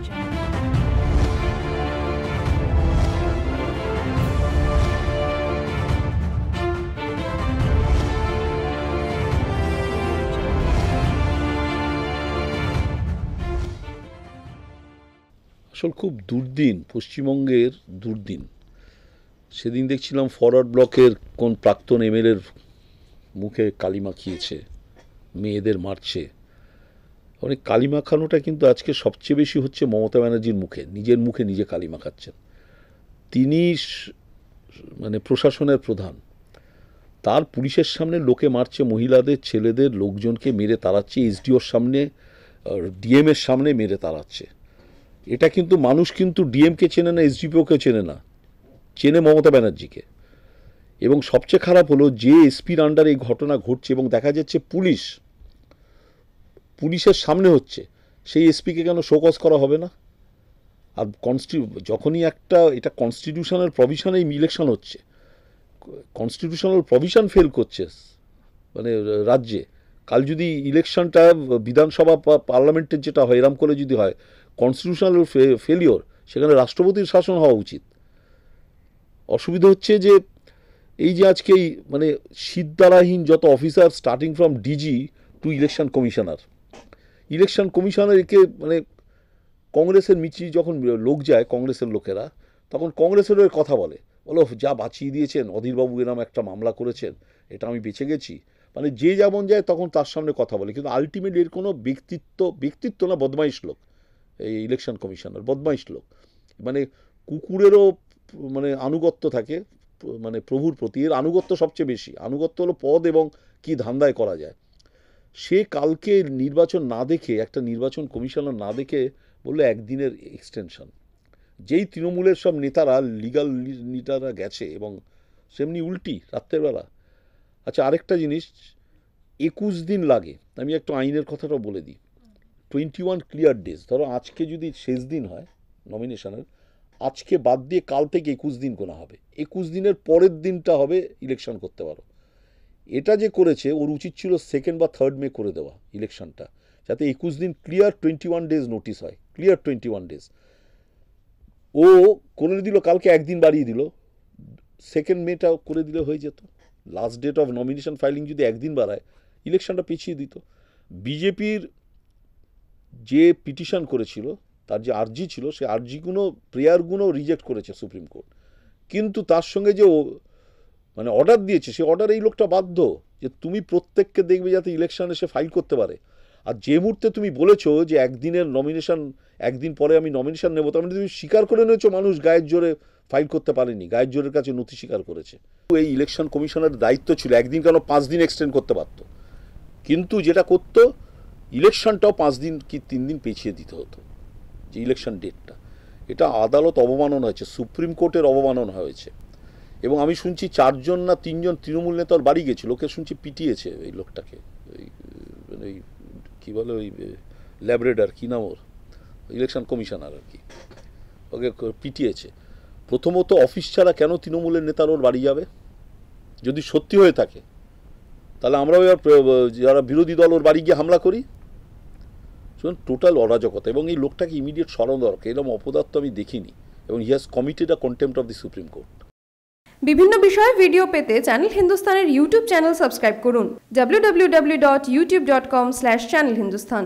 future. আসল খুব দুর্দিন পশ্চিমবঙ্গের দুর্দিন সেদিন দেখছিলাম ফরওয়ার্ড ব্লকের কোন প্রাক্তন এমএলএর মুখে কালি মাখিয়েছে মেয়েদের মারছে মানে কালী মাখানোটা কিন্তু আজকে সবচেয়ে বেশি হচ্ছে মমতা ব্যানার্জির মুখে নিজের মুখে নিজে কালিমা খাচ্ছেন তিনি মানে প্রশাসনের প্রধান তার পুলিশের সামনে লোকে মারছে মহিলাদের ছেলেদের লোকজনকে মেরে তাড়াচ্ছে এসডিওর সামনে ডিএমের সামনে মেরে তাড়াচ্ছে এটা কিন্তু মানুষ কিন্তু ডিএমকে চেনে না এসডিপিওকে চেনে না চেনে মমতা ব্যানার্জিকে এবং সবচেয়ে খারাপ হলো যে এসপির আন্ডার এই ঘটনা ঘটছে এবং দেখা যাচ্ছে পুলিশ পুলিশের সামনে হচ্ছে সেই এসপিকে কেন শোকজ করা হবে না আর কনস্টি যখনই একটা এটা কনস্টিটিউশনের প্রভিশনে ইলেকশন হচ্ছে কনস্টিটিউশনাল প্রভিশন ফেল করছে মানে রাজ্যে কাল যদি ইলেকশনটা বিধানসভা পার্লামেন্টের যেটা হয় এরম করে যদি হয় কনস্টিটিউশনাল ফেলিওর সেখানে রাষ্ট্রপতির শাসন হওয়া উচিত অসুবিধা হচ্ছে যে এই যে আজকেই মানে সিদ্ধারাহীন যত officer starting from DG to election commissioner election কমিশনারকে মানে কংগ্রেসের মিছিল যখন লোক যায় কংগ্রেসের লোকেরা তখন কংগ্রেসেরও কথা বলে বলো যা বাঁচিয়ে দিয়েছেন অধীরবাবু এরম একটা মামলা করেছেন এটা আমি বেঁচে গেছি মানে যে যেমন যায় তখন তার সামনে কথা বলে কিন্তু আলটিমেট এর কোনো ব্যক্তিত্ব ব্যক্তিত্ব না বদমাইশ লোক এই ইলেকশন কমিশনার বদমাইশ লোক মানে কুকুরেরও মানে আনুগত্য থাকে মানে প্রভুর প্রতি এর আনুগত্য সবচেয়ে বেশি আনুগত্য হলো পদ এবং কি ধান্দায় করা যায় সে কালকে নির্বাচন না দেখে একটা নির্বাচন কমিশনার না দেখে বললো একদিনের এক্সটেনশন যেই তৃণমূলের সব নেতারা লিগাল নেতারা গেছে এবং সেমনি উল্টি রাত্রেবেলা আচ্ছা আরেকটা জিনিস একুশ দিন লাগে আমি একটু আইনের কথাটা বলে দিই টোয়েন্টি ওয়ান ক্লিয়ার ডেজ ধরো আজকে যদি শেষ দিন হয় নমিনেশনের আজকে বাদ দিয়ে কাল থেকে একুশ দিন গোনা হবে একুশ দিনের পরের দিনটা হবে ইলেকশন করতে পারো এটা যে করেছে ওর উচিত ছিল সেকেন্ড বা থার্ড মে করে দেওয়া ইলেকশনটা যাতে একুশ দিন clear twenty one days notice হয় ক্লিয়ার টোয়েন্টি ওয়ান ডেজ ও করে দিল কালকে একদিন বাড়িয়ে দিল সেকেন্ড মেটা করে দিলে হয়ে যেত last date of nomination filing যদি একদিন বাড়ায় ইলেকশনটা পিছিয়ে দিত বিজেপির যে পিটিশন করেছিল তার যে আর্জি ছিল সে আর্জিগুলো প্রেয়ারগুলো রিজেক্ট করেছে সুপ্রিম কোর্ট কিন্তু তার সঙ্গে যে মানে অর্ডার দিয়েছে সেই অর্ডার এই লোকটা বাধ্য যে তুমি প্রত্যেককে দেখবে যাতে ইলেকশানে সে ফাইল করতে পারে আর যে মুহূর্তে তুমি বলেছো যে একদিনের নমিনেশন একদিন পরে আমি নমিনেশন নেবো তার মানে তুমি স্বীকার করে নিয়েছো মানুষ গায়ের জোরে ফাইল করতে পারেনি গায়ের জোরের কাছে নথি স্বীকার করেছে এই ইলেকশন কমিশনের দায়িত্ব ছিল একদিন কেন পাঁচ দিন এক্সটেন্ড করতে পারত কিন্তু যেটা করত ইলেকশনটাও পাঁচ দিন কি তিন দিন পেছিয়ে দিতে হতো যে ইলেকশন ডেটটা এটা আদালত অবমাননা হয়েছে সুপ্রিম কোর্টের অবমাননা হয়েছে এবং আমি শুনছি চারজন না তিনজন তৃণমূল নেতার বাড়ি গেছিল লোকে শুনছি পিটিয়েছে এই লোকটাকে ওই মানে ওই কী বলে ওই ল্যাবরেডার কী নাম ওর ইলেকশন কমিশনার আর কি ওকে পিটিয়েছে প্রথমত অফিস ছাড়া কেন তৃণমূলের নেতার ওর বাড়ি যাবে যদি সত্যি হয়ে থাকে তাহলে আমরাও এবার যারা বিরোধী দল ওর বাড়ি গিয়ে হামলা করি শুনুন টোটাল অরাজকতা এবং এই লোকটাকে ইমিডিয়েট সরানো দরকার এরকম অপদার্থ আমি দেখিনি এবং he has committed a contempt of the supreme court বিভিন্ন বিষয়ে ভিডিও পেতে চ্যানেল হিন্দুস্থানের ইউটিউব চ্যানেল সাবস্ক্রাইব করুন W W dot YouTube dot com slash channel Hindustan